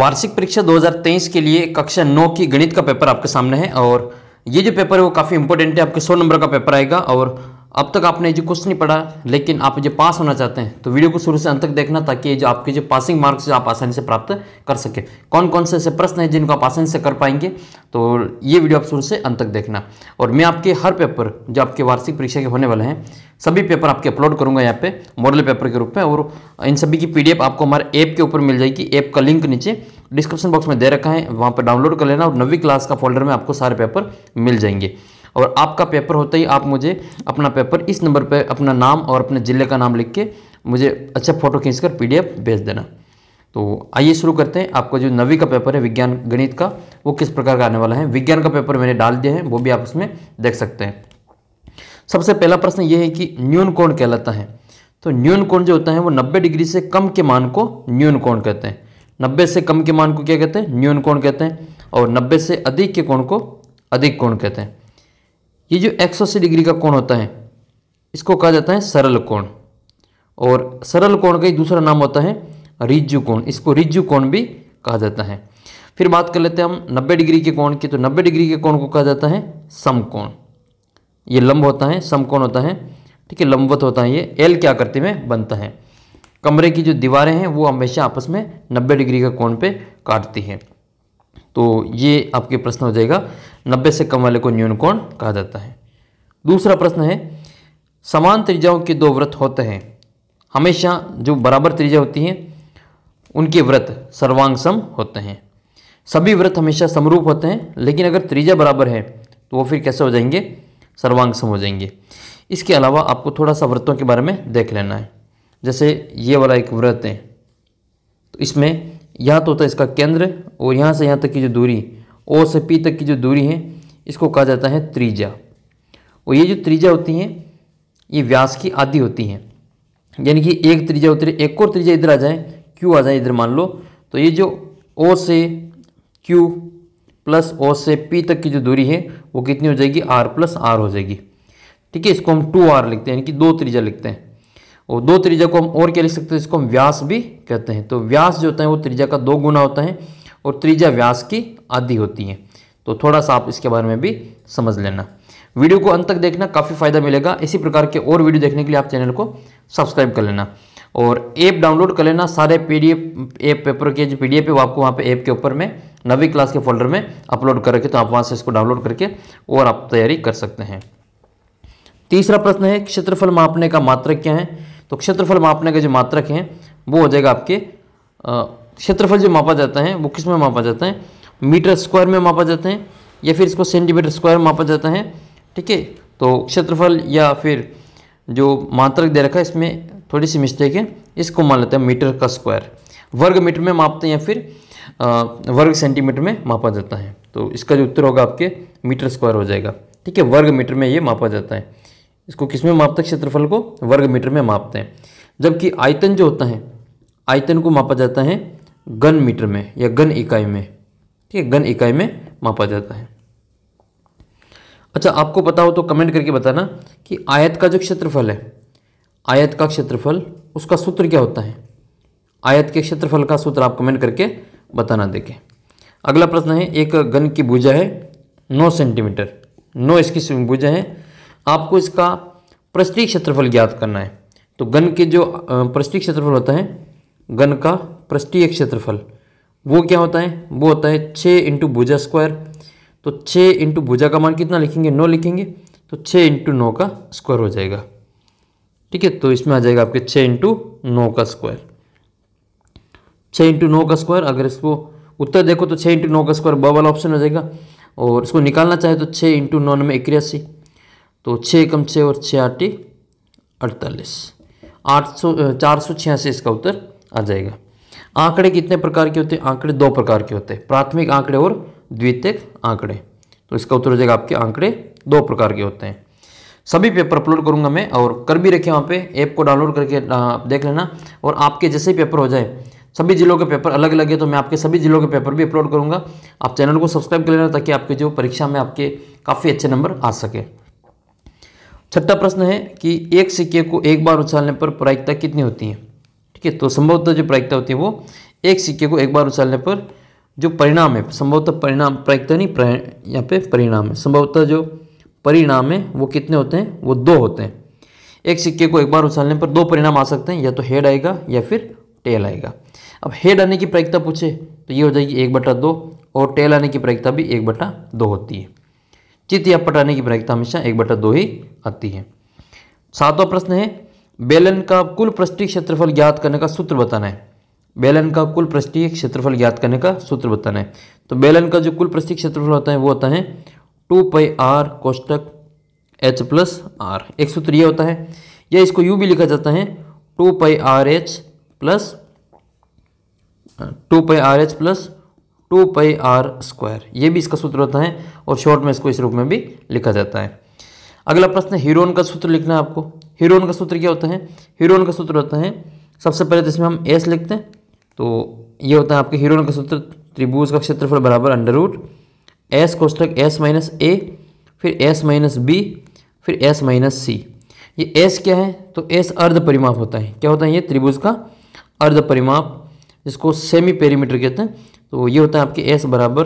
वार्षिक परीक्षा 2023 के लिए कक्षा 9 की गणित का पेपर आपके सामने है और ये जो पेपर है वो काफ़ी इंपॉर्टेंट है आपके 100 नंबर का पेपर आएगा और अब तक आपने जो कुछ नहीं पढ़ा लेकिन आप जो पास होना चाहते हैं तो वीडियो को शुरू से अंत तक देखना ताकि जो आपके जो पासिंग मार्क्स आप आसानी से प्राप्त कर सकें कौन कौन से ऐसे प्रश्न हैं जिनको आप आसानी से कर पाएंगे तो ये वीडियो आप शुरू से अंत तक देखना और मैं आपके हर पेपर जो आपके वार्षिक परीक्षा के होने वाले हैं सभी पेपर आपके अपलोड करूँगा यहाँ पे मॉडल पेपर के रूप में और इन सभी की पी आपको हमारे ऐप के ऊपर मिल जाएगी ऐप का लिंक नीचे डिस्क्रिप्शन बॉक्स में दे रखा है वहाँ पर डाउनलोड कर लेना और नवी क्लास का फोल्डर में आपको सारे पेपर मिल जाएंगे और आपका पेपर होता ही आप मुझे अपना पेपर इस नंबर पर अपना नाम और अपने ज़िले का नाम लिख के मुझे अच्छा फ़ोटो खींच कर पी भेज देना तो आइए शुरू करते हैं आपका जो नवी का पेपर है विज्ञान गणित का वो किस प्रकार का आने वाला है विज्ञान का पेपर मैंने डाल दिया है वो भी आप उसमें देख सकते हैं सबसे पहला प्रश्न ये है कि न्यून कोण कहलाता है तो न्यून कोण जो होता है वो 90 डिग्री से कम के मान को न्यून कोण कहते हैं 90 से कम के मान को क्या कहते हैं न्यून कोण कहते हैं और 90 से अधिक के कोण को अधिक कोण कहते हैं ये जो एक सौ अस्सी डिग्री का कोण होता है इसको कहा जाता है सरल कोण और सरल कोण का ही दूसरा नाम होता है रिज्जु कोण इसको रिज्जु कोण भी कहा जाता है फिर बात कर लेते हैं हम 90 डिग्री के कोण की तो 90 डिग्री के कोण को कहा जाता है समकोण ये लंब होता है समकोण होता है ठीक है लंबवत होता है ये एल क्या आकृति में बनता है कमरे की जो दीवारें हैं वो हमेशा आपस में 90 डिग्री का कोण पे काटती हैं तो ये आपके प्रश्न हो जाएगा नब्बे से कम वाले को न्यूनकोण कहा जाता है दूसरा प्रश्न है समान त्रिज्याओं के दो व्रत होते हैं हमेशा जो बराबर त्रिज्या होती हैं उनके व्रत सर्वांगसम होते हैं सभी व्रत हमेशा समरूप होते हैं लेकिन अगर त्रिज्या बराबर है तो वो फिर कैसे हो जाएंगे सर्वांगसम हो जाएंगे इसके अलावा आपको थोड़ा सा व्रतों के बारे में देख लेना है जैसे ये वाला एक व्रत है तो इसमें यहाँ तो होता है इसका केंद्र और यहाँ से यहाँ तक की जो दूरी ओ से पी तक की जो दूरी है इसको कहा जाता है त्रिज्या और ये जो त्रिज्या होती हैं ये व्यास की आदि होती हैं यानी कि एक त्रिज्या उतरे एक और त्रिज्या इधर आ जाए क्यू आ जाए इधर मान लो तो ये जो ओ से क्यू प्लस ओ से पी तक की जो दूरी है वो कितनी हो जाएगी आर प्लस आर हो जाएगी ठीक है इसको हम टू आर लिखते हैं यानी कि दो त्रिज्या लिखते हैं और दो त्रिज्या को हम और क्या लिख सकते हैं इसको हम व्यास भी कहते हैं तो व्यास जो होता है वो त्रिज्या का दो गुना होता है और त्रिज्या व्यास की आधी होती है तो थोड़ा सा आप इसके बारे में भी समझ लेना वीडियो को अंत तक देखना काफ़ी फ़ायदा मिलेगा इसी प्रकार के और वीडियो देखने के लिए आप चैनल को सब्सक्राइब कर लेना और ऐप डाउनलोड कर लेना सारे पीडीएफ ऐप पेपर के जो पीडीएफ है वो आपको वहाँ पे ऐप के ऊपर में नवी क्लास के फोल्डर में अपलोड करके तो आप वहाँ से इसको डाउनलोड करके और आप तैयारी कर सकते हैं तीसरा प्रश्न है क्षेत्रफल मापने का मात्रक क्या है तो क्षेत्रफल मापने का जो मात्रक है वो हो जाएगा आपके क्षेत्रफल जो मापा जाता है वो किस में मापा जाता है मीटर स्क्वायर में मापा जाता है या फिर इसको सेंटीमीटर स्क्वायर मापा जाता है ठीक है तो क्षेत्रफल या फिर जो मात्रक दे रखा है इसमें थोड़ी सी मिस्टेक है इसको मान लेते हैं मीटर का स्क्वायर वर्ग मीटर में मापते हैं या फिर वर्ग सेंटीमीटर में मापा जाता है तो इसका जो उत्तर होगा आपके मीटर स्क्वायर हो जाएगा ठीक है वर्ग मीटर में ये मापा जाता है इसको किस में मापते हैं क्षेत्रफल को वर्ग मीटर में मापते हैं जबकि आयतन जो होता है आयतन को मापा जाता है गन मीटर में या गन इकाई में ठीक है गन इकाई में मापा जाता है अच्छा आपको पता हो तो कमेंट करके बताना कि आयत का जो क्षेत्रफल है आयत का क्षेत्रफल उसका सूत्र क्या होता है आयत के क्षेत्रफल का सूत्र आप कमेंट करके बताना देखें अगला प्रश्न है एक गन की भुजा है नौ सेंटीमीटर नौ इसकी भुजा है आपको इसका पृष्ठीय क्षेत्रफल ज्ञात करना है तो गन के जो पृष्ठीय क्षेत्रफल होता है गन का पृष्ठीय क्षेत्रफल वो क्या होता है वो होता है छः इंटू भुजा स्क्वायर तो छः इंटू भुजा का मान कितना लिखेंगे नौ लिखेंगे तो छः इंटू नौ का स्क्वायर हो जाएगा ठीक है तो इसमें आ जाएगा आपके छः इंटू नौ का स्क्वायर छः इंटू नौ का स्क्वायर अगर इसको उत्तर देखो तो छः इंटू नौ का स्क्वायर ब वाला ऑप्शन हो जाएगा और इसको निकालना चाहे तो छः इंटू नौ में इक्यासी तो छः कम छः और छः आठ अड़तालीस आठ सौ चार सौ छियासी इसका उत्तर आ जाएगा आंकड़े कितने प्रकार के होते हैं आंकड़े दो प्रकार के होते हैं प्राथमिक आंकड़े और द्वितीयक आंकड़े तो इसका उत्तर हो जाएगा आपके आंकड़े दो प्रकार के होते हैं सभी पेपर अपलोड करूंगा मैं और कर भी रखे वहाँ पे ऐप को डाउनलोड करके देख लेना और आपके जैसे ही पेपर हो जाए सभी जिलों के पेपर अलग अलग है तो मैं आपके सभी जिलों के पेपर भी अपलोड करूंगा आप चैनल को सब्सक्राइब कर लेना ताकि आपके जो परीक्षा में आपके काफ़ी अच्छे नंबर आ सके छठा प्रश्न है कि एक सिक्के को एक बार उछालने पर प्रायिकता कितनी होती है ठीक है तो संभवतः जो प्रायिकता होती है वो एक सिक्के को एक बार उछालने पर जो परिणाम है संभवतः परिणाम प्रायिकता नहीं यहाँ पे परिणाम है संभवतः जो परिणाम है वो कितने होते हैं वो दो होते हैं एक सिक्के को एक बार उछालने पर दो परिणाम आ सकते हैं या तो हेड आएगा या फिर टेल आएगा अब हेड आने की प्रायिकता पूछे तो ये हो जाएगी एक बटा दो और टेल आने की प्रायिकता भी एक बटा दो होती है चित या पट आने की प्रायिकता हमेशा एक बटा दो ही आती है सातवां प्रश्न है बेलन का कुल पृष्ठीय क्षेत्रफल ज्ञात करने का सूत्र बताना है बेलन का कुल पृष्ठीय क्षेत्रफल ज्ञात करने का सूत्र बताना है तो बेलन का जो कुल पृष्ठीय क्षेत्रफल होता है वो होता है टू पाई आर कोष्टक एच प्लस आर एक सूत्र ये होता है या इसको यू भी लिखा जाता है two pi r h plus two pi r h plus two pi r square ये भी इसका सूत्र होता है और शॉर्ट में इसको इस रूप में भी लिखा जाता है अगला प्रश्न हीरोन का सूत्र लिखना है आपको हीरोन का सूत्र क्या होता है हीरोन का सूत्र होता है सबसे पहले तो इसमें हम एस लिखते हैं तो ये होता है आपके हीरोन का सूत्र त्रिभुज का क्षेत्रफल बराबर अंडर रूट एस कोष्टक एस माइनस ए फिर एस माइनस बी फिर एस माइनस सी ये एस क्या है तो एस अर्ध परिमाप होता है क्या होता है ये त्रिभुज का अर्ध परिमाप जिसको सेमी पेरीमीटर कहते हैं तो ये होता है आपके एस बराबर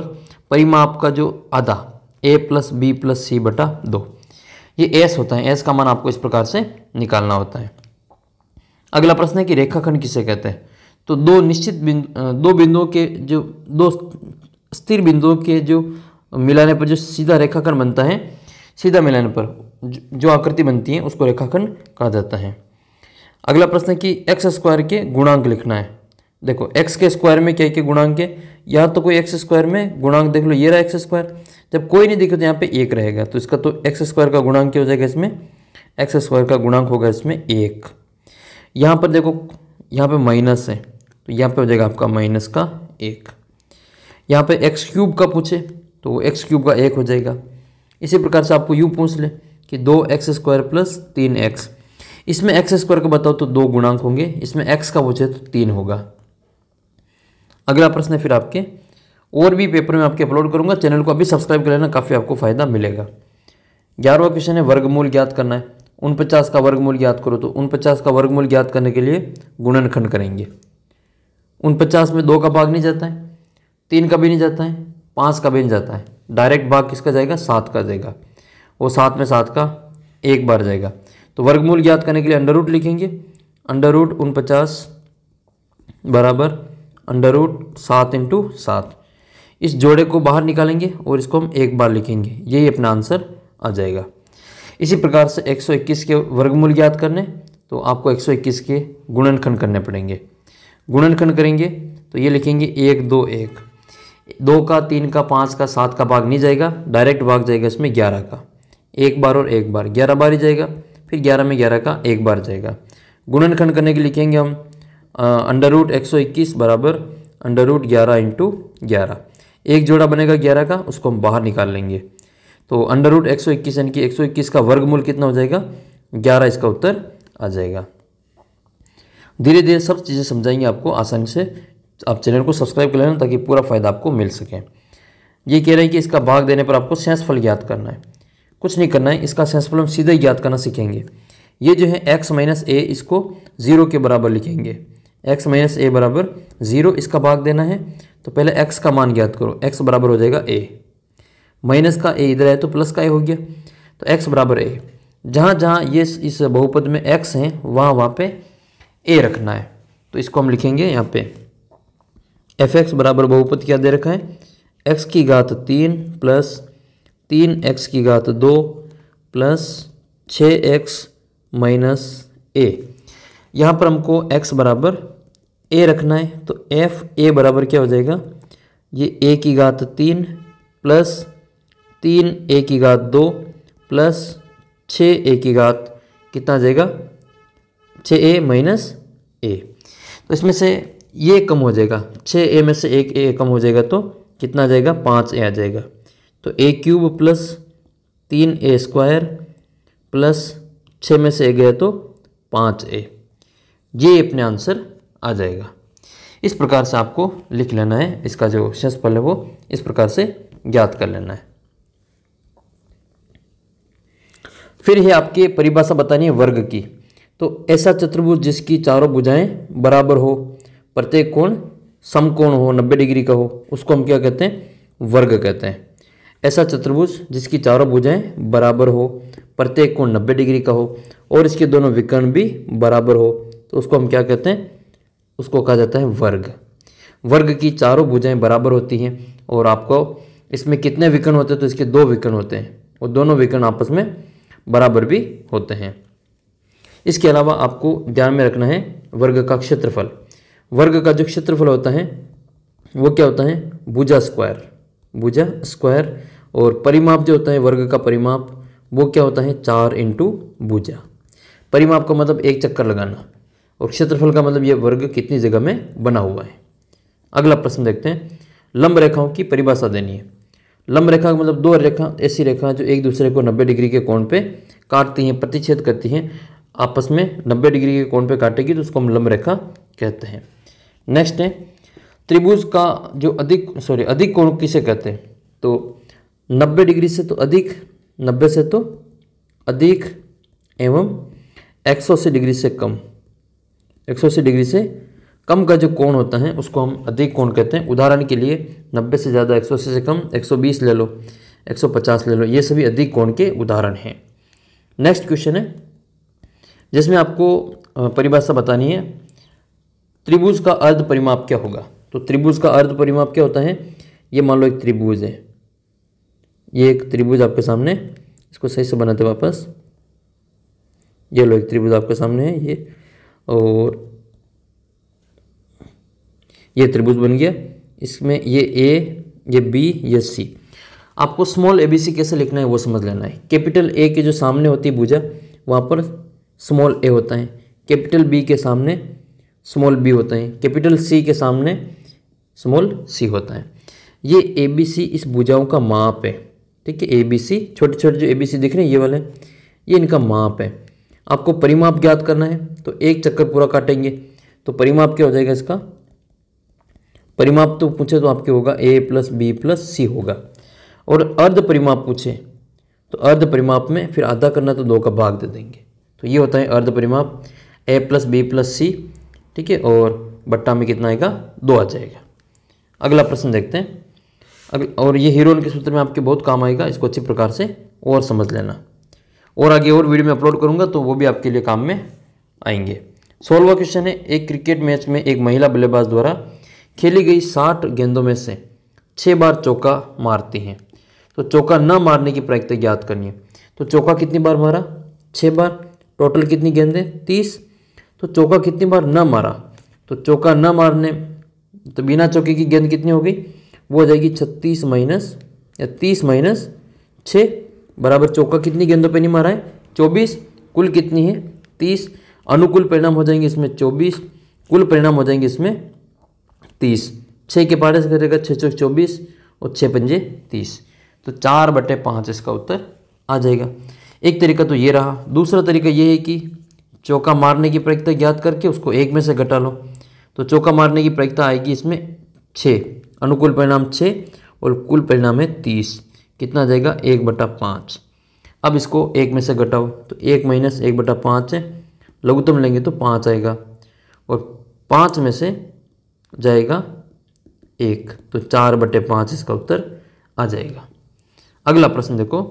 परिमाप का जो आधा a plus b plus c बटा दो ये एस होता है एस का मान आपको इस प्रकार से निकालना होता है अगला प्रश्न है कि रेखाखंड किसे कहते हैं तो दो निश्चित बिंदु दो बिंदुओं के जो दो स्थिर बिंदुओं के जो मिलाने पर जो सीधा रेखाखंड बनता है सीधा मिलाने पर जो आकृति बनती है उसको रेखाखंड कहा जाता है अगला प्रश्न है कि एक्स स्क्वायर के गुणांक लिखना है देखो एक्स के स्क्वायर में क्या क्या गुणांक है यहाँ तो कोई एक्स स्क्वायर में गुणांक देख लो ये रहा एक्स स्क्वायर जब कोई नहीं देखे तो यहाँ पे एक रहेगा तो इसका तो एक्स स्क्वायर का गुणांक क्या हो जाएगा इसमें एक्स स्क्वायर का गुणांक होगा इसमें एक यहाँ पर देखो यहाँ पे माइनस है तो यहाँ पे हो जाएगा आपका माइनस का एक यहाँ पे एक्स क्यूब का पूछे तो वो एक्स क्यूब का एक हो जाएगा इसी प्रकार से आपको यू पूछ ले कि दो एक्स स्क्वायर प्लस तीन एक्स इसमें एक्स स्क्वायर का बताओ तो दो गुणांक होंगे इसमें एक्स का पूछे तो तीन होगा अगला प्रश्न है फिर आपके और भी पेपर में आपके अपलोड करूँगा चैनल को अभी सब्सक्राइब कर लेना काफ़ी आपको फ़ायदा मिलेगा ग्यारहवा क्वेश्चन है वर्गमूल ज्ञात करना है उन पचास का वर्गमूल ज्ञात करो तो उन पचास का वर्गमूल ज्ञात करने के लिए गुणनखंड करेंगे उन पचास में दो का भाग नहीं जाता है तीन का भी नहीं जाता है पाँच का भी नहीं जाता है डायरेक्ट भाग किसका जाएगा सात का जाएगा वो सात में सात का एक बार जाएगा तो वर्गमूल ज्ञात करने के लिए अंडर रूट लिखेंगे अंडर रूट उन पचास बराबर अंडर रूट सात इंटू सात इस जोड़े को बाहर निकालेंगे और इसको हम एक बार लिखेंगे यही अपना आंसर आ जाएगा इसी प्रकार से 121 के वर्गमूल ज्ञात करने तो आपको 121 के गुणनखंड करने पड़ेंगे गुणनखंड करेंगे तो ये लिखेंगे एक दो एक दो का तीन का पाँच का सात का भाग नहीं जाएगा डायरेक्ट भाग जाएगा इसमें ग्यारह का एक बार और एक बार ग्यारह बार ही जाएगा फिर ग्यारह में ग्यारह का एक बार जाएगा गुणनखंड करने के लिखेंगे हम अंडर रूट एक सौ इक्कीस बराबर अंडर रूट ग्यारह इंटू ग्यारह एक जोड़ा बनेगा ग्यारह का उसको हम बाहर निकाल लेंगे तो अंडर रूट एक सौ इक्कीस यानी कि एक सौ इक्कीस का वर्गमूल कितना हो जाएगा ग्यारह इसका उत्तर आ जाएगा धीरे धीरे सब चीज़ें समझाएंगे आपको आसानी से आप चैनल को सब्सक्राइब कर लेना ताकि पूरा फ़ायदा आपको मिल सके ये कह रहे हैं कि इसका भाग देने पर आपको सेंसफल ज्ञात करना है कुछ नहीं करना है इसका सेंसफल हम सीधे ज्ञात करना सीखेंगे ये जो है एक्स माइनस ए इसको ज़ीरो के बराबर लिखेंगे एक्स माइनस ए बराबर ज़ीरो इसका भाग देना है तो पहले एक्स का मान ज्ञात करो एक्स बराबर हो जाएगा ए माइनस का ए इधर है तो प्लस का ए हो गया तो एक्स बराबर ए जहाँ जहाँ ये इस बहुपद में एक्स हैं वहाँ वहाँ पे ए रखना है तो इसको हम लिखेंगे यहाँ पे एफ एक्स बराबर बहुपद क्या दे रखा है एक्स की घात तीन प्लस तीन एक्स की घात दो प्लस छः एक्स माइनस ए यहाँ पर हमको एक्स बराबर ए रखना है तो एफ ए बराबर क्या हो जाएगा ये ए की घात तीन प्लस तीन ए की घात दो प्लस छ ए की घात कितना आ जाएगा छ ए माइनस ए तो इसमें से ये कम हो जाएगा छ ए में से एक ए कम हो जाएगा तो कितना आ जाएगा पाँच ए आ जाएगा तो ए क्यूब प्लस तीन ए स्क्वायर प्लस छः में से ए गया तो पाँच ए ये अपने आंसर आ जाएगा इस प्रकार से आपको लिख लेना है इसका जो क्षेत्रफल है वो इस प्रकार से ज्ञात कर लेना है फिर है आपकी परिभाषा बतानी है वर्ग की तो ऐसा चतुर्भुज जिसकी चारों भुजाएं बराबर हो प्रत्येक कोण समकोण हो 90 डिग्री का हो उसको हम क्या कहते हैं वर्ग कहते हैं ऐसा चतुर्भुज जिसकी चारों भुजाएं बराबर हो प्रत्येक कोण 90 डिग्री का हो और इसके दोनों विकर्ण भी बराबर हो तो उसको हम क्या कहते हैं उसको कहा जाता है वर्ग वर्ग की चारों भुजाएं बराबर होती हैं और आपको इसमें कितने विकर्ण होते हैं तो इसके दो विकर्ण होते हैं और दोनों विकर्ण आपस में बराबर भी होते हैं इसके अलावा आपको ध्यान में रखना है वर्ग का क्षेत्रफल वर्ग का जो क्षेत्रफल होता है वो क्या होता है भुजा स्क्वायर भुजा स्क्वायर और परिमाप जो होता है वर्ग का परिमाप वो क्या होता है चार इंटू भुजा परिमाप का मतलब एक चक्कर लगाना और क्षेत्रफल का मतलब ये वर्ग कितनी जगह में बना हुआ है अगला प्रश्न देखते हैं लंब रेखाओं की परिभाषा देनी है लंब रेखा का मतलब दो रेखा ऐसी रेखा जो एक दूसरे को 90 डिग्री के कोण पे काटती हैं प्रतिच्छेद करती हैं आपस में 90 डिग्री के कोण पे काटेगी तो उसको हम लंब रेखा कहते हैं नेक्स्ट है त्रिभुज का जो अधिक सॉरी अधिक कोण किसे कहते हैं तो 90 डिग्री से तो अधिक 90 से तो अधिक एवं एक से डिग्री से कम 180 डिग्री से कम का जो कोण होता है उसको हम अधिक कोण कहते हैं उदाहरण के लिए 90 से ज़्यादा 180 से कम 120 ले लो 150 ले लो ये सभी अधिक कोण के उदाहरण हैं नेक्स्ट क्वेश्चन है जिसमें आपको परिभाषा बतानी है त्रिभुज का अर्ध परिमाप क्या होगा तो त्रिभुज का अर्ध परिमाप क्या होता है ये मान लो एक त्रिभुज है ये एक त्रिभुज आपके सामने इसको सही से बनाते वापस ये लो एक त्रिभुज आपके सामने है ये और ये त्रिभुज बन गया इसमें ये ए ये बी ये सी आपको स्मॉल ए बी सी कैसे लिखना है वो समझ लेना है कैपिटल ए के जो सामने होती है भुजा वहाँ पर स्मॉल ए होता है कैपिटल बी के सामने स्मॉल बी होता है कैपिटल सी के सामने स्मॉल सी होता है ये ए बी सी इस भुजाओं का माप है ठीक है ए बी सी छोटे छोटे जो ए बी सी दिख रहे हैं ये वाले ये इनका माप है आपको परिमाप ज्ञात करना है तो एक चक्कर पूरा काटेंगे तो परिमाप क्या हो जाएगा इसका परिमाप तो पूछे तो आपके होगा a plus b plus c होगा और अर्ध परिमाप पूछे तो अर्ध परिमाप में फिर आधा करना तो दो का भाग दे देंगे तो ये होता है अर्ध परिमाप a plus b plus c ठीक है और बट्टा में कितना आएगा दो आ जाएगा अगला प्रश्न देखते हैं और ये हीरोन के सूत्र में आपके बहुत काम आएगा इसको अच्छे प्रकार से और समझ लेना और आगे और वीडियो में अपलोड करूँगा तो वो भी आपके लिए काम में आएंगे सोलवा क्वेश्चन है एक क्रिकेट मैच में एक महिला बल्लेबाज द्वारा खेली गई साठ गेंदों में से छः बार चौका मारती हैं तो चौका न मारने की प्रैक्टिस याद ज्ञात करनी है तो चौका कितनी बार मारा छः बार टोटल कितनी गेंदें तीस तो चौका कितनी बार न मारा तो चौका न मारने तो बिना चौके की गेंद कितनी हो गई वो हो जाएगी छत्तीस माइनस या तीस माइनस छः बराबर चौका कितनी गेंदों पे नहीं मारा है चौबीस कुल कितनी है तीस अनुकूल परिणाम हो जाएंगे इसमें चौबीस कुल परिणाम हो जाएंगे इसमें तीस छः के पारे से करेगा छः चौक चौबीस और छः पंजे तीस तो चार बटे पाँच इसका उत्तर आ जाएगा एक तरीका तो ये रहा दूसरा तरीका ये है कि चौका मारने की प्रयोगता ज्ञात करके उसको एक में से घटा लो तो चौका मारने की प्रयोगता आएगी इसमें छः अनुकूल परिणाम छः और कुल परिणाम है तीस कितना आ जाएगा एक बटा पाँच अब इसको एक में से घटाओ तो एक माइनस एक बटा पाँच है लघुतम लेंगे तो पाँच आएगा और पाँच में से जाएगा एक तो चार बटे पाँच इसका उत्तर आ जाएगा अगला प्रश्न देखो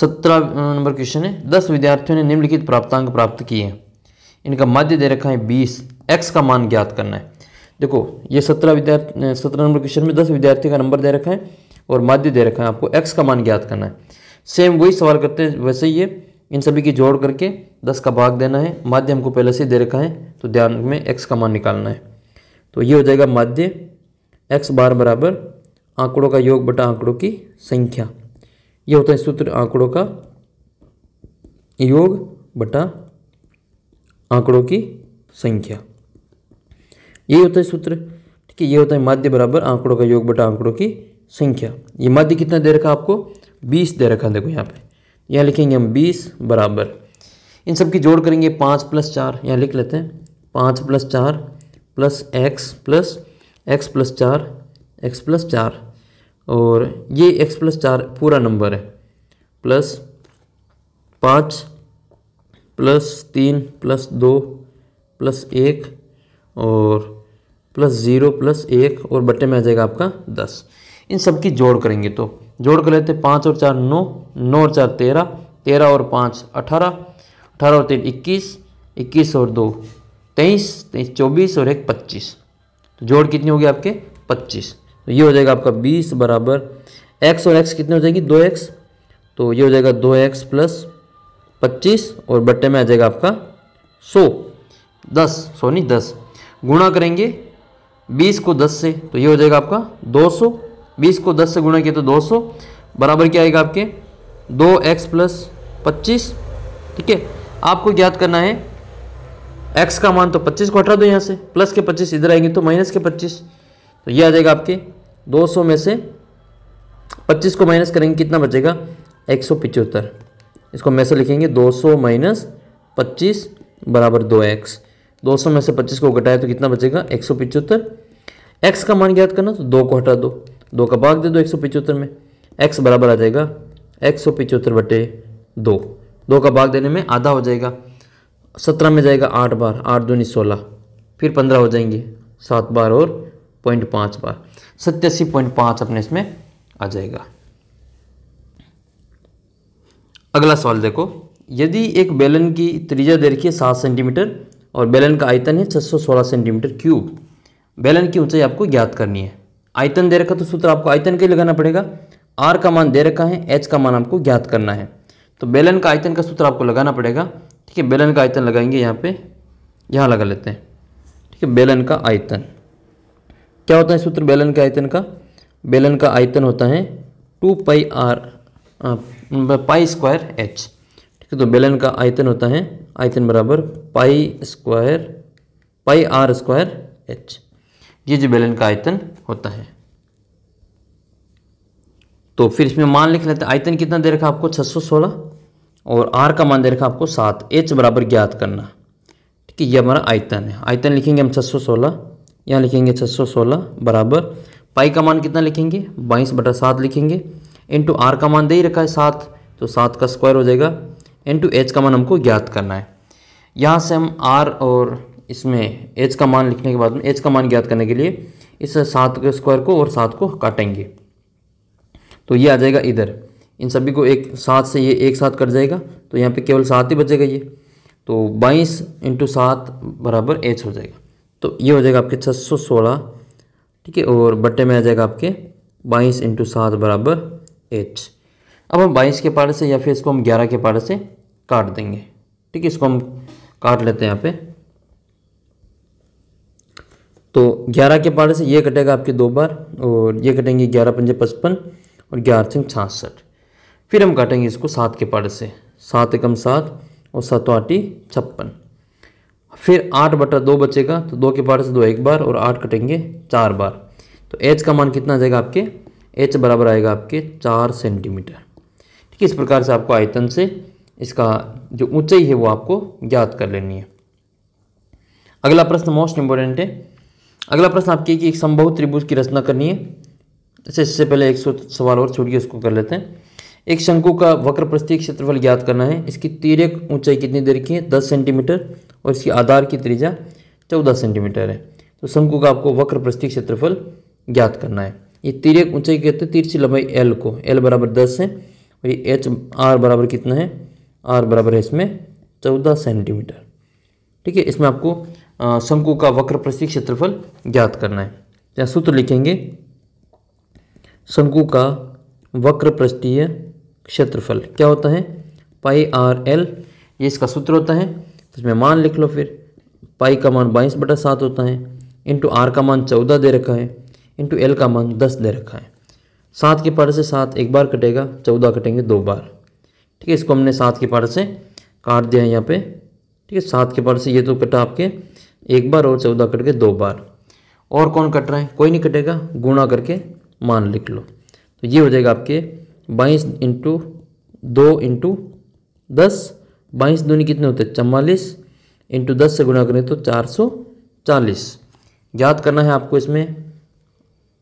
सत्रह नंबर क्वेश्चन है दस विद्यार्थियों ने निम्नलिखित प्राप्तांक प्राप्त किए हैं इनका माध्य दे रखा है बीस एक्स का मान ज्ञात करना है देखो ये सत्रह विद्यार्थी सत्रह नंबर क्वेश्चन में दस विद्यार्थियों का नंबर दे रखा है और माध्य दे रखा है आपको एक्स का मान ज्ञात करना है सेम वही सवाल करते हैं वैसे ही है इन सभी की जोड़ करके दस का भाग देना है माध्य हमको पहले से दे रखा है तो ध्यान में एक्स का मान निकालना है तो ये हो जाएगा माध्य एक्स बार बराबर आंकड़ों का योग बटा आंकड़ों की संख्या ये होता है सूत्र आंकड़ों का योग बटा आंकड़ों की संख्या ये होता है सूत्र ठीक है ये होता है माध्य बराबर आंकड़ों का योग बटा आंकड़ों की संख्या ये मध्य कितना दे रखा आपको बीस दे रखा देखो यहाँ पे यहाँ लिखेंगे हम बीस बराबर इन सब की जोड़ करेंगे पाँच प्लस चार यहाँ लिख लेते हैं पाँच प्लस चार plus x plus x plus चार एक्स प्लस चार और ये एक्स प्लस चार पूरा नंबर है प्लस पाँच प्लस तीन प्लस दो प्लस एक और प्लस ज़ीरो प्लस एक और बट्टे में आ जाएगा आपका दस इन सब की जोड़ करेंगे तो जोड़ कर लेते पाँच और चार नौ नौ और चार तेरह तेरह और पाँच अठारह अठारह और तीन इक्कीस इक्कीस और दो तेईस तेईस चौबीस और एक पच्चीस तो जोड़ कितनी होगी आपके पच्चीस तो ये हो जाएगा आपका बीस बराबर एक्स और एक्स कितनी हो जाएगी दो एक्स तो ये हो जाएगा दो एक्स प्लस पच्चीस और बट्टे में आ जाएगा आपका सौ दस सौ नहीं दस गुणा करेंगे बीस को दस से तो ये हो जाएगा आपका दो सौ बीस को दस से गुणा किया तो दो सौ बराबर क्या आएगा आपके दो एक्स प्लस पच्चीस ठीक है आपको ज्ञात करना है एक्स का मान तो पच्चीस को हटा दो यहाँ से प्लस के पच्चीस इधर आएंगे तो माइनस के पच्चीस तो ये आ जाएगा आपके दो सौ में से पच्चीस को माइनस करेंगे कितना बचेगा एक इसको में से लिखेंगे दो सौ माइनस पच्चीस बराबर दो एक्स दो सौ में से पच्चीस को घटाया तो कितना बचेगा एक सौ पिचहत्तर एक्स का मान ज्ञात करना तो दो को हटा दो दो का भाग दे दो एक सौ पिचहत्तर में एक्स बराबर आ जाएगा एक सौ पिचहत्तर बटे दो दो का भाग देने में आधा हो जाएगा सत्रह में जाएगा आठ बार आठ दूनी सोलह फिर पंद्रह हो जाएंगे सात बार और पॉइंट पाँच बार सत्यासी पॉइंट पाँच अपने इसमें आ जाएगा अगला सवाल देखो यदि एक बेलन की त्रिज्या दे रखी है सात सेंटीमीटर और बेलन का आयतन है छः सौ सोलह सेंटीमीटर क्यूब बेलन की ऊंचाई आपको ज्ञात करनी है आयतन दे रखा तो सूत्र आपको आयतन के लगाना पड़ेगा आर का मान दे रखा है एच का मान आपको ज्ञात करना है तो बेलन का आयतन का सूत्र आपको लगाना पड़ेगा ठीक है बेलन का आयतन लगाएंगे यहाँ पे यहाँ लगा लेते हैं ठीक है बेलन का आयतन क्या होता है सूत्र बेलन के आयतन का बेलन का आयतन होता है two pi r pi square h ठीक है तो बेलन का आयतन होता है आयतन बराबर pi square pi r square h ये जो बेलन का आयतन होता है तो फिर इसमें मान लिख लेते हैं आयतन कितना दे रखा आपको 616 और आर का मान दे रखा आपको सात एच बराबर ज्ञात करना ठीक है ये हमारा आयतन है आयतन लिखेंगे हम 616 यहाँ लिखेंगे 616 बराबर पाई का मान कितना लिखेंगे बाईस बटा सात लिखेंगे इंटू आर का मान दे ही रखा है सात तो सात का स्क्वायर हो जाएगा इंटू एच का मान हमको ज्ञात करना है यहाँ से हम आर और इसमें एच का मान लिखने के बाद में एच का मान ज्ञात करने के लिए इस सात के स्क्वायर को और सात को काटेंगे तो ये आ जाएगा इधर इन सभी को एक सात से ये एक साथ कट जाएगा तो यहाँ पे केवल सात ही बचेगा ये तो बाईस इंटू सात बराबर एच हो जाएगा तो ये हो जाएगा आपके छः सौ सोलह ठीक है और बट्टे में आ जाएगा आपके बाईस इंटू सात बराबर एच अब हम बाईस के पारे से या फिर इसको हम ग्यारह के पारे से काट देंगे ठीक है इसको हम काट लेते हैं यहाँ पे तो ग्यारह के पारे से ये कटेगा आपके दो बार और ये कटेंगे ग्यारह पंजे पचपन और ग्यारह सिंह छासठ फिर हम काटेंगे इसको सात के पारे से सात एकम सात और सातों आठी छप्पन फिर आठ बटा दो बचेगा तो दो के पारे से दो एक बार और आठ कटेंगे चार बार तो एच का मान कितना आ जाएगा आपके एच बराबर आएगा आपके चार सेंटीमीटर ठीक है इस प्रकार से आपको आयतन से इसका जो ऊंचाई है वो आपको ज्ञात कर लेनी है अगला प्रश्न मोस्ट इम्पोर्टेंट है अगला प्रश्न आपके कि एक संभव त्रिभुज की रचना करनी है अच्छा इससे पहले एक सवाल और छोड़िए उसको कर लेते हैं एक शंकु का वक्र प्रस्तीय क्षेत्रफल ज्ञात करना है इसकी तीर्य ऊंचाई कितनी देर की है दस सेंटीमीटर और इसकी आधार की त्रिज्या चौदह सेंटीमीटर है तो शंकु का आपको वक्र प्रस्तीय क्षेत्रफल ज्ञात करना है ये तीर्य ऊंचाई कहते हैं तीर्थ लंबाई एल को एल बराबर दस है और ये एच आर बराबर कितना है आर बराबर है इसमें चौदह सेंटीमीटर ठीक है इसमें आपको शंकु का वक्र प्रस्थित क्षेत्रफल ज्ञात करना है या सूत्र लिखेंगे शंकु का वक्र प्रस्थीय क्षेत्रफल क्या होता है पाई आर एल ये इसका सूत्र होता है तो इसमें मान लिख लो फिर पाई का मान बाईस बटा सात होता है इंटू आर का मान चौदह दे रखा है इंटू एल का मान दस दे रखा है सात के पार से सात एक बार कटेगा चौदह कटेंगे दो बार ठीक है इसको हमने सात के पार से काट दिया है यहाँ पे ठीक है सात के पार से ये तो कटा आपके एक बार और चौदह कट के दो बार और कौन कट रहा है कोई नहीं कटेगा गुणा करके मान लिख लो तो ये हो जाएगा आपके बाईस इंटू दो इंटू दस बाईस दूनी कितने होते हैं चवालीस इंटू दस से गुणा करें तो चार सौ चालीस याद करना है आपको इसमें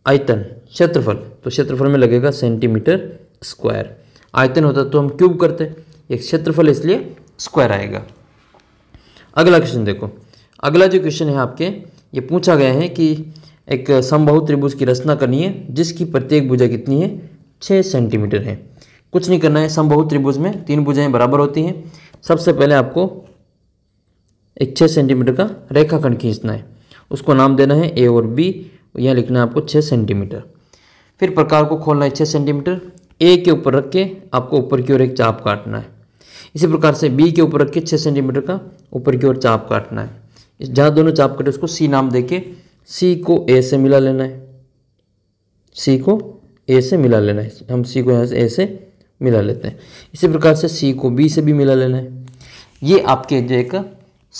आयतन क्षेत्रफल तो क्षेत्रफल में लगेगा सेंटीमीटर स्क्वायर आयतन होता तो हम क्यूब करते एक क्षेत्रफल इसलिए स्क्वायर आएगा अगला क्वेश्चन देखो अगला जो क्वेश्चन है आपके ये पूछा गया है कि एक समबाहु त्रिभुज की रचना करनी है जिसकी प्रत्येक भुजा कितनी है छः सेंटीमीटर है कुछ नहीं करना है समबाहु त्रिभुज में तीन भुजाएं बराबर होती हैं सबसे पहले आपको एक छः सेंटीमीटर का रेखाखंड खींचना है उसको नाम देना है ए और बी यहाँ लिखना है आपको छः सेंटीमीटर फिर प्रकार को खोलना है छः सेंटीमीटर ए के ऊपर रख के आपको ऊपर की ओर एक चाप काटना है इसी प्रकार से बी के ऊपर रख के छः सेंटीमीटर का ऊपर की ओर चाप काटना है जहाँ दोनों चाप कटे उसको सी नाम देके सी को ए से मिला लेना है सी को ए से मिला लेना है हम सी को यहाँ से ए से मिला लेते हैं इसी प्रकार से सी को बी से भी मिला लेना है ये आपके जो एक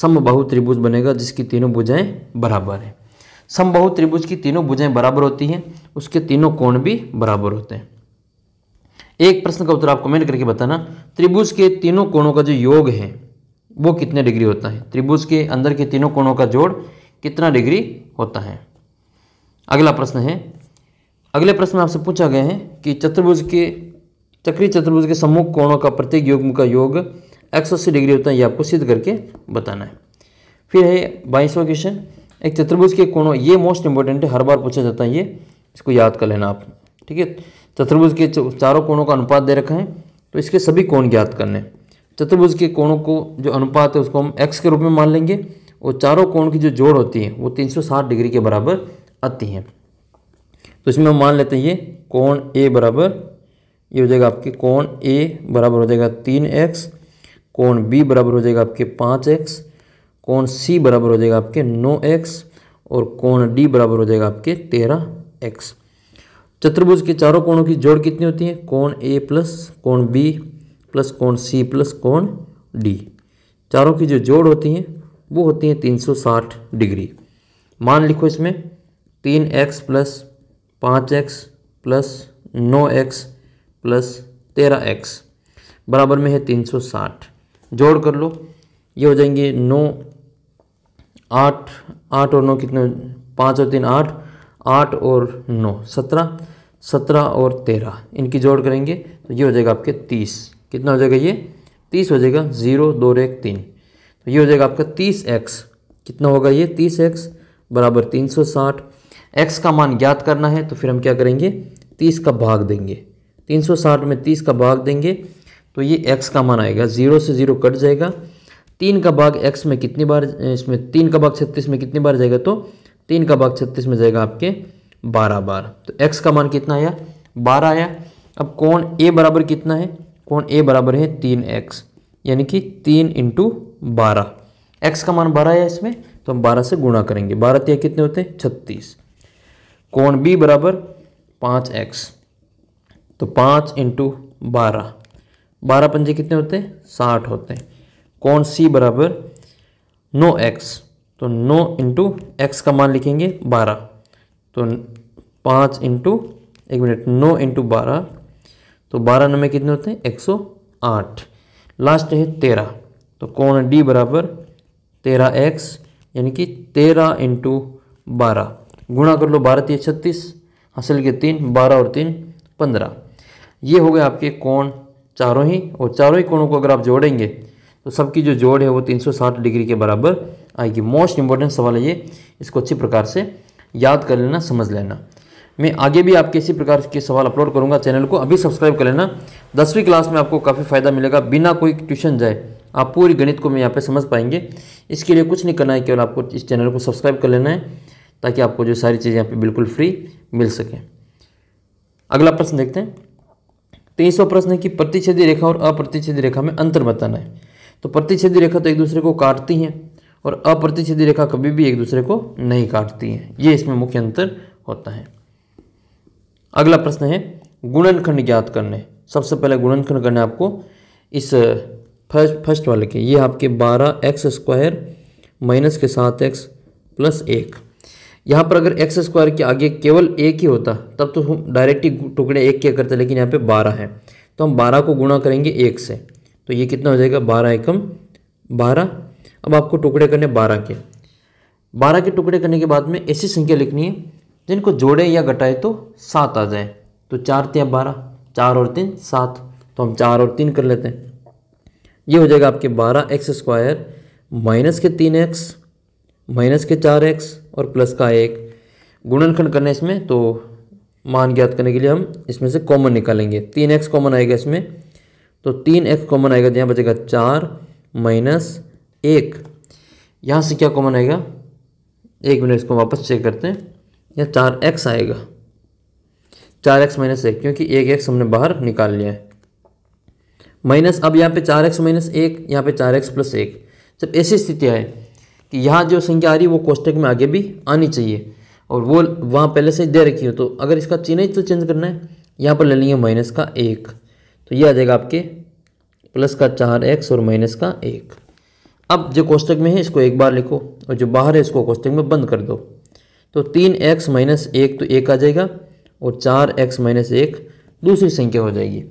समबाहु त्रिभुज बनेगा जिसकी तीनों भुजाएँ बराबर हैं समबाहु त्रिभुज की तीनों भुजाएँ बराबर होती हैं उसके तीनों कोण भी बराबर होते हैं एक प्रश्न का उत्तर आप कमेंट करके बताना त्रिभुज के तीनों कोणों का जो योग है वो कितने डिग्री होता है त्रिभुज के अंदर के तीनों कोणों का जोड़ कितना डिग्री होता है अगला प्रश्न है अगले प्रश्न में आपसे पूछा गया है कि चतुर्भुज के चक्री चतुर्भुज के सम्मुख कोणों का प्रत्येक युग्म का योग एक सौ अस्सी डिग्री होता है ये आपको सिद्ध करके बताना है फिर है बाईसवा क्वेश्चन एक चतुर्भुज के कोणों ये मोस्ट इंपॉर्टेंट है हर बार पूछा जाता है ये इसको याद कर लेना आप ठीक है चतुर्भुज के चारों कोणों का अनुपात दे रखा है तो इसके सभी कोण ज्ञात करने हैं चतुर्भुज के कोणों को जो अनुपात है उसको हम एक्स के रूप में मान लेंगे और चारों कोण की जो जोड़ होती है वो 360 डिग्री के बराबर आती है तो इसमें हम मान लेते हैं ये कोण ए बराबर ये हो जाएगा आपके कोण ए बराबर हो जाएगा तीन एक्स कोण बी बराबर हो जाएगा आपके पाँच एक्स कोण सी बराबर हो जाएगा आपके नौ एक्स और कोण डी बराबर हो जाएगा आपके तेरह एक्स चतुर्भुज के चारों कोणों की जोड़ कितनी होती है कोण ए प्लस कोण बी प्लस कोण सी प्लस कोण डी चारों की जो जोड़ होती हैं वो होती हैं 360 डिग्री मान लिखो इसमें तीन एक्स प्लस पाँच एक्स प्लस नौ एक्स प्लस तेरह एक्स बराबर में है 360 जोड़ कर लो ये हो जाएंगे नौ आठ आठ और नौ कितने पाँच और तीन आठ आठ और नौ सत्रह सत्रह और तेरह इनकी जोड़ करेंगे तो ये हो जाएगा आपके तीस कितना हो जाएगा ये तीस हो जाएगा जीरो दो एक तीन तो ये हो जाएगा आपका तीस एक्स कितना होगा ये तीस एक्स बराबर तीन सौ साठ एक्स का मान ज्ञात करना है तो फिर हम क्या करेंगे तीस का भाग देंगे तीन सौ साठ में तीस का भाग देंगे तो ये एक्स का मान आएगा जीरो से जीरो कट जाएगा तीन का भाग एक्स में कितनी बार इसमें तीन का भाग छत्तीस में कितनी बार जाएगा तो तीन का भाग छत्तीस में जाएगा आपके बारह बार तो एक्स का मान कितना आया बारह आया अब कौन ए बराबर कितना है कौन ए बराबर है तीन एक्स यानी कि तीन इंटू बारह एक्स का मान बारह है इसमें तो हम बारह से गुणा करेंगे बारह त्याग कितने होते हैं छत्तीस कौन बी बराबर पाँच एक्स तो पाँच इंटू बारह बारह पंजे कितने होते हैं साठ होते हैं कौन सी बराबर नो एक्स तो नो इंटू एक्स का मान लिखेंगे बारह तो पाँच इंटू एक मिनट नौ इंटू बारह तो बारह नंबर कितने होते हैं एक सौ आठ लास्ट है तेरह तो कौन है डी बराबर तेरह एक्स यानी कि तेरह इंटू बारह गुणा कर लो बारह तीन छत्तीस हासिल के तीन बारह और तीन पंद्रह ये हो गए आपके कोण चारों ही और चारों ही कोणों को अगर आप जोड़ेंगे तो सबकी जो जोड़ है वो 360 डिग्री के बराबर आएगी मोस्ट इंपॉर्टेंट सवाल है ये इसको अच्छी प्रकार से याद कर लेना समझ लेना मैं आगे भी आपके इसी प्रकार के सवाल अपलोड करूँगा चैनल को अभी सब्सक्राइब कर लेना दसवीं क्लास में आपको काफ़ी फ़ायदा मिलेगा बिना कोई ट्यूशन जाए आप पूरी गणित को मैं यहाँ पे समझ पाएंगे इसके लिए कुछ नहीं करना है केवल आपको इस चैनल को सब्सक्राइब कर लेना है ताकि आपको जो सारी चीज़ें यहाँ पर बिल्कुल फ्री मिल सकें अगला प्रश्न देखते हैं तेईसवा तो प्रश्न है कि प्रतिच्छेदी रेखा और अप्रतिच्छेदी रेखा में अंतर बताना है तो प्रतिच्छेदी रेखा तो एक दूसरे को काटती हैं और अप्रतिच्छेदी रेखा कभी भी एक दूसरे को नहीं काटती हैं ये इसमें मुख्य अंतर होता है अगला प्रश्न है गुणनखंड ज्ञात करने सबसे पहले गुणनखंड करना आपको इस फर्स्ट फर्स्ट वाले के ये आपके बारह एक्स स्क्वायर माइनस के साथ एक्स प्लस एक यहाँ पर अगर एक्स स्क्वायर के आगे केवल एक ही होता तब तो हम डायरेक्ट ही टुकड़े एक के करते लेकिन यहाँ पे बारह है तो हम बारह को गुणा करेंगे एक से तो ये कितना हो जाएगा बारह एकम बारह अब आपको टुकड़े करने बारह के बारह के टुकड़े करने के बाद में ऐसी संख्या लिखनी है जिनको जोड़े या घटाए तो सात आ जाए तो चार तीन बारह चार और तीन सात तो हम चार और तीन कर लेते हैं ये हो जाएगा आपके बारह एक्स स्क्वायर माइनस के तीन एक्स माइनस के चार एक्स और प्लस का एक गुणनखंड करने इसमें तो मान ज्ञात करने के लिए हम इसमें से कॉमन निकालेंगे तीन एक्स कॉमन आएगा इसमें तो तीन एक्स कॉमन आएगा तो यहाँ बचेगा चार माइनस एक यहाँ से क्या कॉमन आएगा एक मिनट इसको वापस चेक करते हैं या चार एक्स आएगा चार एक्स माइनस एक क्योंकि एक एक्स हमने बाहर निकाल लिया है माइनस अब यहाँ पे चार एक्स माइनस एक यहाँ पे चार एक्स प्लस एक जब ऐसी स्थिति आए कि यहाँ जो संख्या आ रही है वो कोष्टक में आगे भी आनी चाहिए और वो वहाँ पहले से दे रखी हो तो अगर इसका चिन्ह ही तो चेंज करना है यहाँ पर ले लेंगे माइनस का एक तो ये आ जाएगा आपके प्लस का चार एक्स और माइनस का एक अब जो कोष्टक में है इसको एक बार लिखो और जो बाहर है इसको कोष्टक में बंद कर दो तो तीन एक्स माइनस एक तो एक आ जाएगा और चार एक्स माइनस एक दूसरी संख्या हो जाएगी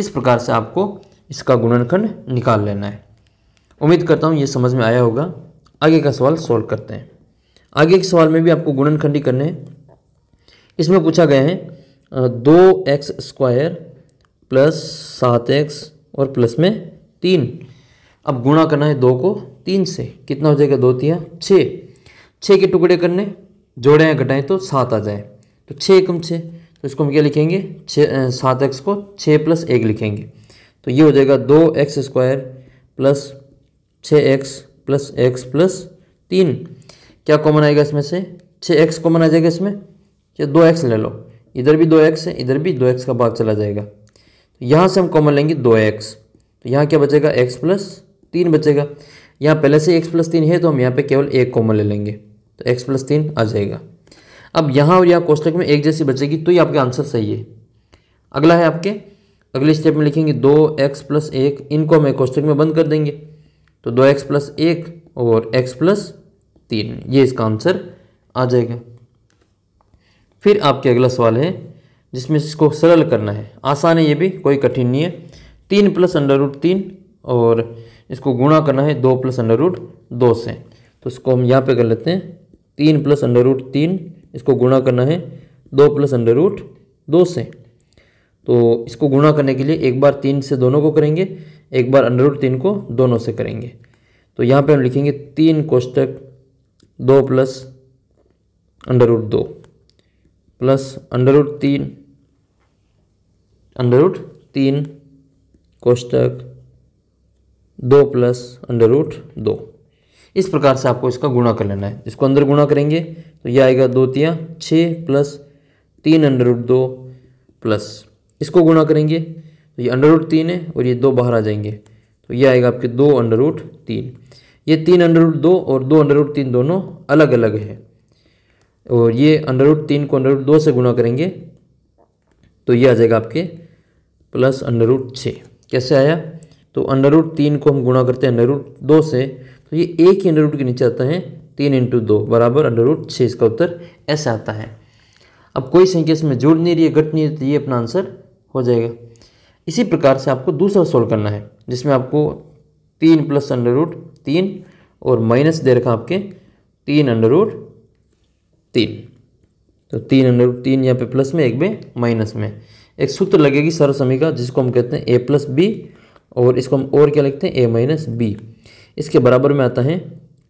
इस प्रकार से आपको इसका गुणनखंड निकाल लेना है उम्मीद करता हूँ ये समझ में आया होगा आगे का सवाल सॉल्व करते हैं आगे के सवाल में भी आपको ही करने हैं इसमें पूछा गया है दो एक्स स्क्वायर प्लस सात एक्स और प्लस में तीन अब गुणा करना है दो को तीन से कितना हो जाएगा दो तिया छः छः के टुकड़े करने जोड़ें घटाएं तो सात आ जाए तो छः एकम छः तो इसको हम क्या लिखेंगे छः सात एक्स को छः प्लस एक लिखेंगे तो ये हो जाएगा दो एक्स स्क्वायर प्लस छः एक्स प्लस एक्स प्लस तीन क्या कॉमन आएगा इसमें से छः एक्स कॉमन आ जाएगा इसमें या दो एक्स ले लो इधर भी दो एक्स है इधर भी दो एक्स का भाग चला जाएगा तो यहाँ से हम कॉमन लेंगे दो एक्स तो यहाँ क्या बचेगा एक्स प्लस तीन बचेगा यहाँ पहले से एक्स प्लस तीन है तो हम यहाँ पे केवल एक कॉमन ले लेंगे तो एक्स प्लस तीन आ जाएगा अब यहाँ और यहाँ कोष्टक में एक जैसी बचेगी तो ये आपका आंसर सही है अगला है आपके अगले स्टेप में लिखेंगे दो एक्स प्लस एक इनको हम कोष्टक में बंद कर देंगे तो दो एक्स प्लस एक और एक्स प्लस तीन ये इसका आंसर आ जाएगा फिर आपके अगला सवाल है जिसमें इसको सरल करना है आसान है ये भी कोई कठिन नहीं है तीन प्लस अंडर रूट तीन और इसको गुणा करना है दो प्लस अंडर रूट दो से तो इसको हम यहाँ पे कर लेते हैं तीन प्लस अंडर रूट तीन इसको गुणा करना है दो प्लस अंडर रूट दो से तो इसको गुणा करने के लिए एक बार तीन से दोनों को करेंगे एक बार अंडर रूट तीन को दोनों से करेंगे तो यहाँ पे हम लिखेंगे तीन कोष्टक दो प्लस अंडर रूट दो प्लस अंडर रूट तीन अंडर रूट तीन कोष्टक दो प्लस अंडर रूट दो इस प्रकार से आपको इसका गुणा कर लेना है इसको अंदर गुणा करेंगे तो यह आएगा दो तिया छः प्लस तीन अंडर रूट दो प्लस इसको गुणा करेंगे तो ये अंडर रूट तीन है और ये दो बाहर आ जाएंगे तो ये आएगा आपके दो अंडर रूट तीन ये तीन अंडर रूट दो और दो अंडर रूट तीन दोनों अलग अलग है और ये अंडर रूट तीन को अंडर रूट दो से गुणा करेंगे तो ये आ जाएगा आपके प्लस अंडर रूट छः कैसे आया तो अंडर रूट तीन को हम गुणा करते हैं अंडर रूट दो से तो ये एक ही अंडर रूट के नीचे आता है तीन इंटू दो बराबर अंडर रूट छः इसका उत्तर ऐसे आता है अब कोई संख्या इसमें जुड़ नहीं रही है घट नहीं रही तो ये अपना आंसर हो जाएगा इसी प्रकार से आपको दूसरा सोल्व करना है जिसमें आपको तीन प्लस अंडर रूट तीन और माइनस दे रखा आपके तीन अंडर रूट तीन तो तीन अंडर रूट तीन यहाँ पे प्लस में एक में माइनस में एक सूत्र लगेगी सर्वसमी का जिसको हम कहते हैं ए प्लस बी और इसको हम और क्या लिखते हैं ए माइनस बी इसके बराबर में आता है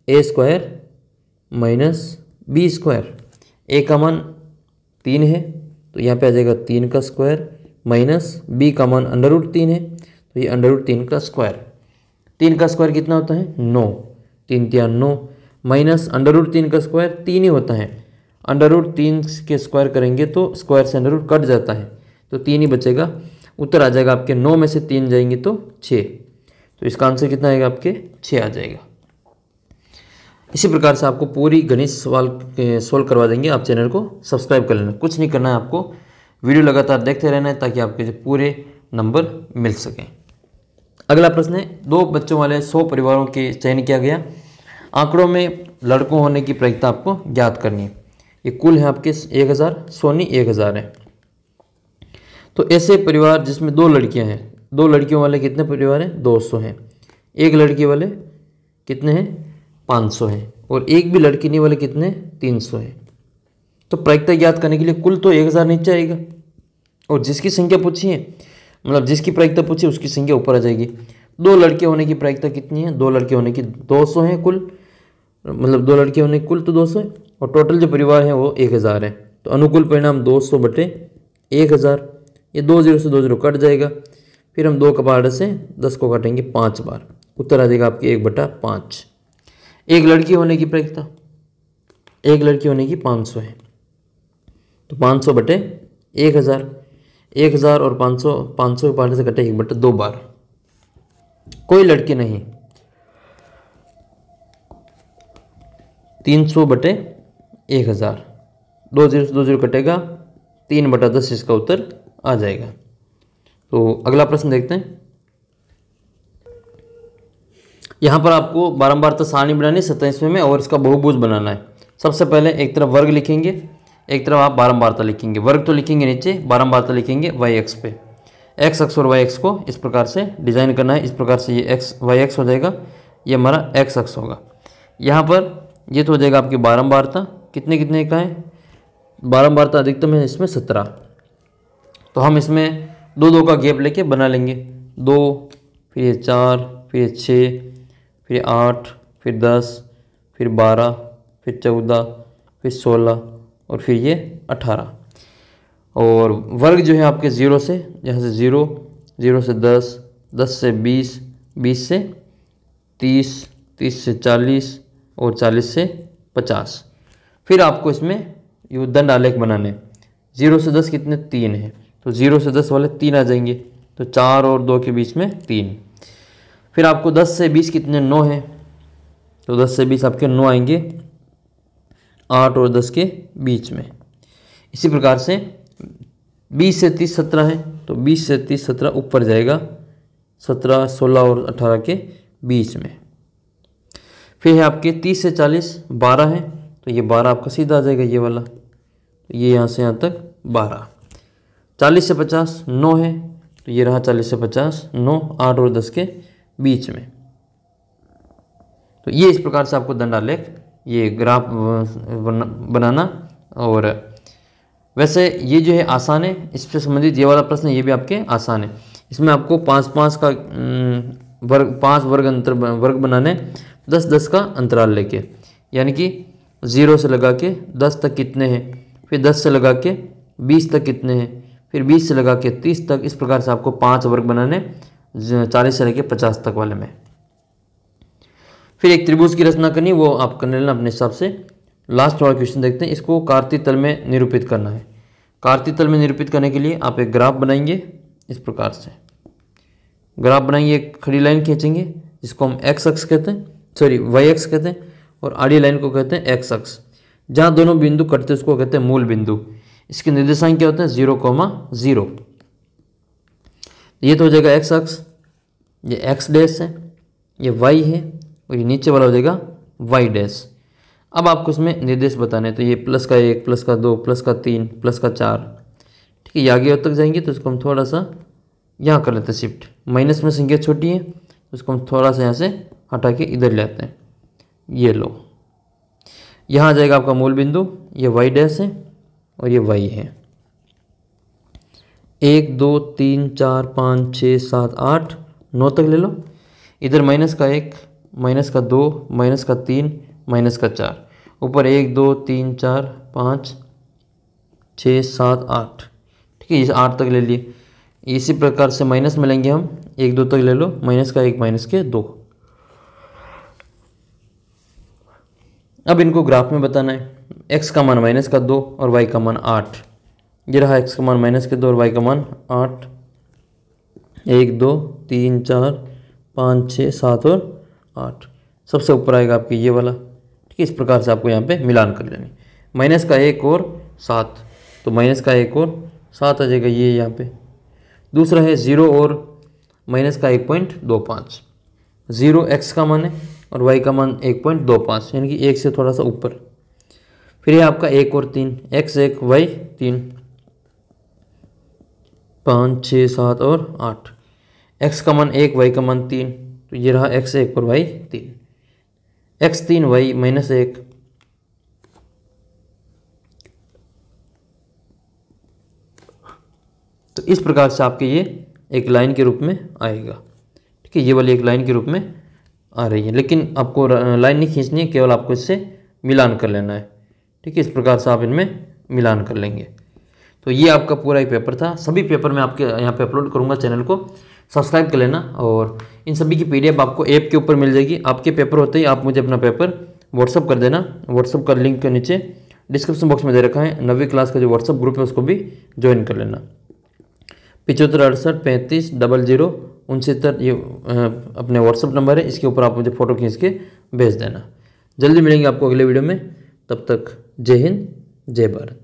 a square minus b square a का मान तीन है तो यहाँ पे आ जाएगा तीन का स्क्वायर माइनस बी का मान अंडर रूट तीन है तो ये अंडर रूट तीन का स्क्वायर तीन का स्क्वायर कितना होता है नौ तीन तिया नौ माइनस अंडर रूट तीन का स्क्वायर तीन ही होता है अंडर रूट तीन के स्क्वायर करेंगे तो स्क्वायर से अंडर रूट कट जाता है तो तीन ही बचेगा उत्तर आ जाएगा आपके नौ में से तीन जाएंगे तो छः तो इसका आंसर कितना आएगा आपके छः आ जाएगा इसी प्रकार से आपको पूरी गणित सवाल सोल्व करवा देंगे आप चैनल को सब्सक्राइब कर लेना कुछ नहीं करना है आपको वीडियो लगातार देखते रहना है ताकि आपके पूरे नंबर मिल सकें अगला प्रश्न है दो बच्चों वाले सौ परिवारों के चयन किया गया आंकड़ों में लड़कों होने की प्रयोगता आपको ज्ञात करनी है ये कुल है आपके एक हज़ार सोनी एक हज़ार है तो ऐसे परिवार जिसमें दो लड़कियां हैं दो लड़कियों वाले कितने परिवार हैं दो सौ हैं एक लड़की वाले कितने हैं पाँच सौ हैं और एक भी लड़की नहीं वाले कितने तीन सौ हैं तो प्रायिकता ज्ञात करने के लिए कुल तो एक हज़ार नीचे आएगा और जिसकी संख्या पूछी है मतलब जिसकी प्रायिकता पूछी उसकी संख्या ऊपर आ जाएगी दो लड़के होने की प्रायिकता कितनी है दो लड़के होने की दो सौ हैं कुल मतलब दो लड़के होने की कुल तो दो सौ है और टोटल जो परिवार हैं वो एक हज़ार है तो अनुकूल परिणाम दो सौ बटे एक हज़ार ये दो जीरो से दो जीरो कट जाएगा फिर हम दो कपाड़ से दस को काटेंगे पाँच बार उत्तर आ जाएगा आपकी एक बटा पाँच एक लड़की होने की प्रायिकता एक लड़की होने की पाँच सौ है तो पाँच सौ बटे एक हज़ार एक हज़ार और पाँच सौ पाँच सौ कपाड़ से कटे एक बटे दो बार कोई लड़की नहीं तीन सौ बटे एक हज़ार दो जीरो से दो जीरो कटेगा तीन बटा दस इसका उत्तर आ जाएगा तो अगला प्रश्न देखते हैं यहाँ पर आपको बारंबार तो सारणी बनानी सत्ताईसवें में और इसका बहुभुज बनाना है सबसे पहले एक तरफ वर्ग लिखेंगे एक तरफ आप बारंबारता लिखेंगे वर्ग तो लिखेंगे नीचे बारंबारता लिखेंगे वाई एक्स पे एक्स अक्स और वाई एक्स को इस प्रकार से डिज़ाइन करना है इस प्रकार से ये एक्स वाई एक्स हो जाएगा ये हमारा एक्स अक्स होगा यहाँ पर ये तो हो जाएगा आपकी बारंबारता कितने कितने का है बारंबारता अधिकतम है इसमें सत्रह तो हम इसमें दो दो का गैप लेके बना लेंगे दो फिर ये चार फिर ये छः फिर आठ फिर दस फिर बारह फिर चौदह फिर सोलह और फिर ये अठारह और वर्ग जो है आपके ज़ीरो से यहाँ से ज़ीरो ज़ीरो से दस दस से बीस बीस से तीस तीस से चालीस और चालीस से पचास फिर आपको इसमें ये दंड आलेख बनाने ज़ीरो से दस कितने तीन हैं तो ज़ीरो से दस वाले तीन आ जाएंगे तो चार और दो के बीच में तीन फिर आपको दस से बीस कितने नौ हैं तो दस से बीस आपके नौ आएंगे आठ और दस के बीच में इसी प्रकार से बीस से तीस सत्रह हैं तो बीस से तीस सत्रह ऊपर जाएगा सत्रह सोलह और अठारह के बीच में फिर है आपके तीस से चालीस बारह हैं तो ये बारह आपका सीधा आ जाएगा ये वाला तो ये यहाँ से यहाँ तक बारह चालीस से पचास नौ है तो ये रहा चालीस से पचास नौ आठ और दस के बीच में तो ये इस प्रकार से आपको दंडालेख ये ग्राफ बनाना और वैसे ये जो है आसान है इससे संबंधित ये वाला प्रश्न ये भी आपके आसान है इसमें आपको पाँच पाँच का वर्ग पाँच वर्ग अंतर वर्ग बनाने दस दस का अंतराल लेके यानी कि ज़ीरो से लगा के दस तक कितने हैं फिर दस से लगा के बीस तक कितने हैं फिर बीस से लगा के तीस तक इस प्रकार से आपको पाँच वर्ग बनाने चालीस से लेके पचास तक वाले में फिर एक त्रिभुज की रचना करनी वो आप करने लेना अपने हिसाब से लास्ट वाला क्वेश्चन देखते हैं इसको कार्तिक तल में निरूपित करना है कार्तिक तल में निरूपित करने के लिए आप एक ग्राफ बनाएंगे इस प्रकार से ग्राफ बनाएंगे एक खड़ी लाइन खींचेंगे जिसको हम एक्स अक्ष कहते हैं सॉरी वाई एक्स कहते हैं और आड़ी लाइन को कहते हैं एक्स अक्ष जहाँ दोनों बिंदु कटते हैं उसको कहते हैं मूल बिंदु इसके निर्देशांक क्या होते हैं जीरो कोमा जीरो ये तो हो जाएगा एक्स अक्स ये एक्स डैश है ये वाई है और ये नीचे वाला हो जाएगा वाई डैश अब आपको इसमें निर्देश बताने तो ये प्लस का एक प्लस का दो प्लस का तीन प्लस का चार ठीक है ये आगे तक जाएंगे तो इसको हम थोड़ा सा यहाँ कर लेते हैं शिफ्ट माइनस में संख्या छोटी है तो इसको हम थोड़ा सा यहाँ से हटा के इधर ले आते हैं ये लो यहाँ आ जाएगा आपका मूल बिंदु ये वाई डैश है और ये वही है एक दो तीन चार पाँच छः सात आठ नौ तक ले लो इधर माइनस का एक माइनस का दो माइनस का तीन माइनस का चार ऊपर एक दो तीन चार पाँच छः सात आठ ठीक है इस आठ तक ले लिए इसी प्रकार से माइनस में लेंगे हम एक दो तक ले लो माइनस का एक माइनस के दो अब इनको ग्राफ में बताना है एक्स का मान माइनस का दो और वाई का मान आठ ये रहा एक्स का मान माइनस के दो और वाई का मान आठ एक दो तीन चार पाँच छः सात और आठ सबसे ऊपर आएगा आपके ये वाला ठीक है इस प्रकार से आपको यहाँ पे मिलान कर लेनी माइनस का एक और सात तो माइनस का एक और सात आ जाएगा ये यहाँ पे दूसरा है ज़ीरो और माइनस का एक पॉइंट दो पाँच ज़ीरो एक्स का मान है और वाई का मान एक पॉइंट दो पाँच यानी कि एक से थोड़ा सा ऊपर फिर ये आपका एक और तीन एक्स एक वाई तीन पाँच छः सात और आठ एक्स का मन एक वाई का मन तीन तो ये रहा एक्स एक और वाई तीन एक्स तीन वाई माइनस एक तो इस प्रकार से आपके ये एक लाइन के रूप में आएगा ठीक है ये वाली एक लाइन के रूप में आ रही है लेकिन आपको लाइन नहीं खींचनी है केवल आपको इससे मिलान कर लेना है ठीक है इस प्रकार से आप इनमें मिलान कर लेंगे तो ये आपका पूरा ही पेपर था सभी पेपर मैं आपके यहाँ पे अपलोड करूँगा चैनल को सब्सक्राइब कर लेना और इन सभी की पीडीएफ आपको ऐप के ऊपर मिल जाएगी आपके पेपर होते ही आप मुझे अपना पेपर व्हाट्सअप कर देना व्हाट्सअप का लिंक के नीचे डिस्क्रिप्शन बॉक्स में दे रखा है नवी क्लास का जो व्हाट्सअप ग्रुप है उसको भी ज्वाइन कर लेना पिचहत्तर अड़सठ पैंतीस डबल जीरो उनसत्तर ये अपने व्हाट्सअप नंबर है इसके ऊपर आप मुझे फ़ोटो खींच के भेज देना जल्दी मिलेंगे आपको अगले वीडियो में तब तक जय हिंद जय भारत